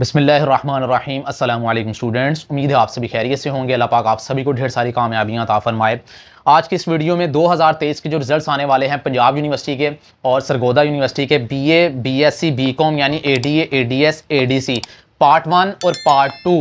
बसमीम अल्लाम स्टूडेंट्स उम्मीद है आप सभी खैरियत से होंगे अल्लाह पाक आप सभी को ढेर सारी कामयाबियाँ ता फरमाए आज की इस वीडियो में 2023 के जो रिज़ल्ट्स आने वाले हैं पंजाब यूनिवर्सिटी के और सरगोदा यूनिवर्सिटी के B A B S C B com यानी A D A D S A D C part one और पार्ट टू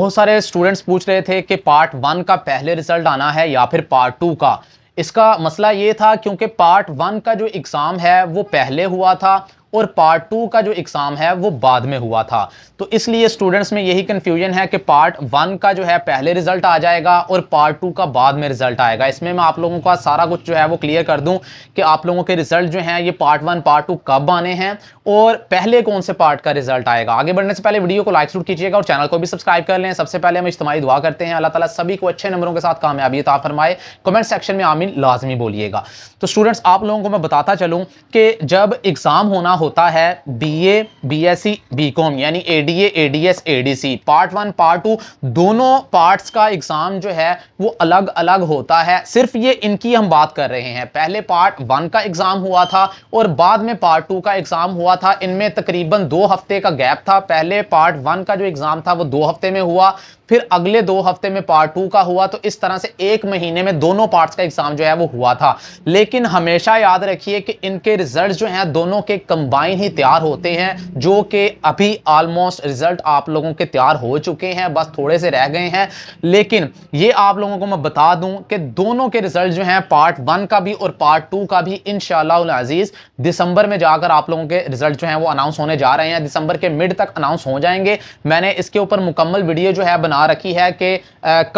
बहुत सारे स्टूडेंट्स पूछ रहे थे कि पार्ट वन का पहले रिज़ल्ट आना है या फिर पार्ट टू का इसका मसला ये था क्योंकि पार्ट वन का जो एग्ज़ाम है वो पहले हुआ था और पार्ट टू का जो एग्ज़ाम है वो बाद में हुआ था तो इसलिए स्टूडेंट्स में यही कन्फ्यूजन है कि पार्ट वन का जो है पहले रिजल्ट आ जाएगा और पार्ट टू का बाद में रिजल्ट आएगा इसमें मैं आप लोगों का सारा कुछ जो है वो क्लियर कर दूँ कि आप लोगों के रिजल्ट जो हैं ये पार्ट वन पार्ट टू कब आने हैं और पहले कौन से पार्ट का रिजल्ट आएगा आगे बढ़ने से पहले वीडियो को लाइक शूट कीजिएगा और चैनल को भी सब्सक्राइब कर लें सबसे पहले हम इज्तमाही दुआ करते हैं अल्लाह ताला सभी को अच्छे नंबरों के साथ कामयाबी अता फरमाए कमेंट सेक्शन में आमिन लाजमी बोलिएगा तो स्टूडेंट्स आप लोगों को मैं बताता चलूँ कि जब एग्ज़ाम होना होता है B B A S C B com यानी A A D D S A D C part one part two दोनों पार्ट्स का एग्ज़ाम जो है वो अलग अलग होता है सिर्फ ये इनकी हम बात कर रहे हैं पहले पार्ट वन का एग्ज़ाम हुआ था और बाद में पार्ट टू का एग्ज़ाम हुआ था इनमें तकरीबन दो हफ्ते का गैप था पहले पार्ट वन का जो एग्ज़ाम था वो दो हफ्ते में हुआ फिर अगले दो हफ्ते में पार्ट टू का हुआ तो इस तरह से एक महीने में दोनों पार्ट्स का एग्ज़ाम जो है वो हुआ था लेकिन हमेशा याद रखिए कि इनके रिजल्ट जो हैं दोनों के कम कंबाइन ही तैयार होते हैं जो कि अभी ऑलमोस्ट रिजल्ट आप लोगों के तैयार हो चुके हैं बस थोड़े से रह गए हैं लेकिन ये आप लोगों को मैं बता दूं कि दोनों के रिजल्ट जो हैं पार्ट वन का भी और पार्ट टू का भी इन शजीज दिसंबर में जाकर आप लोगों के रिजल्ट जो हैं वो अनाउंस होने जा रहे हैं दिसंबर के मिड तक अनाउंस हो जाएंगे मैंने इसके ऊपर मुकम्मल वीडियो जो है बना रखी है कि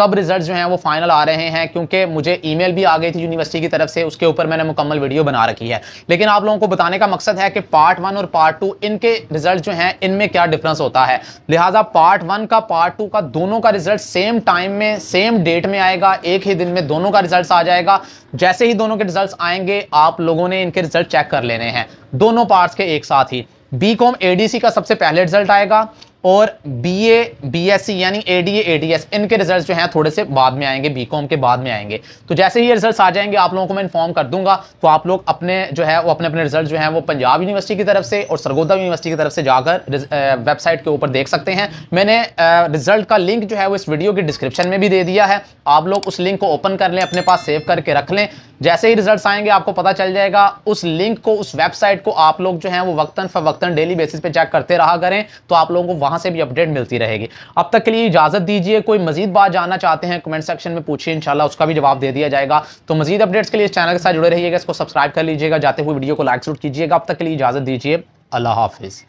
कब रिजल्ट जो हैं वो फाइनल आ रहे हैं क्योंकि मुझे ई भी आ गई थी यूनिवर्सिटी की तरफ से उसके ऊपर मैंने मुकम्मल वीडियो बना रखी है लेकिन आप लोगों को बताने का मकसद है कि पार्ट पार्ट वन और पार्ट टू इनके रिजल्ट जो हैं इनमें क्या डिफरेंस होता है लिहाजा पार्ट वन का पार्ट टू का दोनों का रिजल्ट सेम टाइम में सेम डेट में आएगा एक ही दिन में दोनों का रिजल्ट आ जाएगा जैसे ही दोनों के रिजल्ट आएंगे आप लोगों ने इनके रिजल्ट चेक कर लेने हैं दोनों पार्ट के एक साथ ही बी कॉम एडीसी का सबसे पहले रिजल्ट आएगा और B B A S C यानी A A D D S इनके रिजल्ट जो हैं थोड़े से बाद में आएंगे बी कॉम के बाद में आएंगे तो जैसे ही ये रिजल्ट आ जाएंगे आप लोगों को मैं इन्फॉर्म कर दूंगा तो आप लोग अपने जो है वो अपने अपने रिजल्ट जो है वो पंजाब यूनिवर्सिटी की तरफ से और सरगोदा यूनिवर्सिटी की तरफ से जाकर वेबसाइट के ऊपर देख सकते हैं मैंने रिजल्ट का लिंक जो है वो इस वीडियो के डिस्क्रिप्शन में भी दे दिया है आप लोग उस लिंक को ओपन कर लें अपने पास सेव करके रख लें जैसे ही रिजल्ट आएंगे आपको पता चल जाएगा उस लिंक को उस वेबसाइट को आप लोग जो है वो वक्ता फवक्ता डेली बेसिस पे चेक करते रहा करें तो आप लोगों को वहाँ वहां से भी अपडेट मिलती रहेगी अब तक के लिए इजाज़त दीजिए कोई मजीद बात जानना चाहते हैं कमेंट सेक्शन में पूछिए इंशाल्लाह उसका भी जवाब दे दिया जाएगा तो मजीद अपडेट्स के लिए इस चैनल के साथ जुड़े रहिएगा इसको सब्सक्राइब कर लीजिएगा जाते हुए वीडियो को लाइक जरूर कीजिएगा अब तक के लिए इजाज़त दीजिए अल्लाह हाफिज़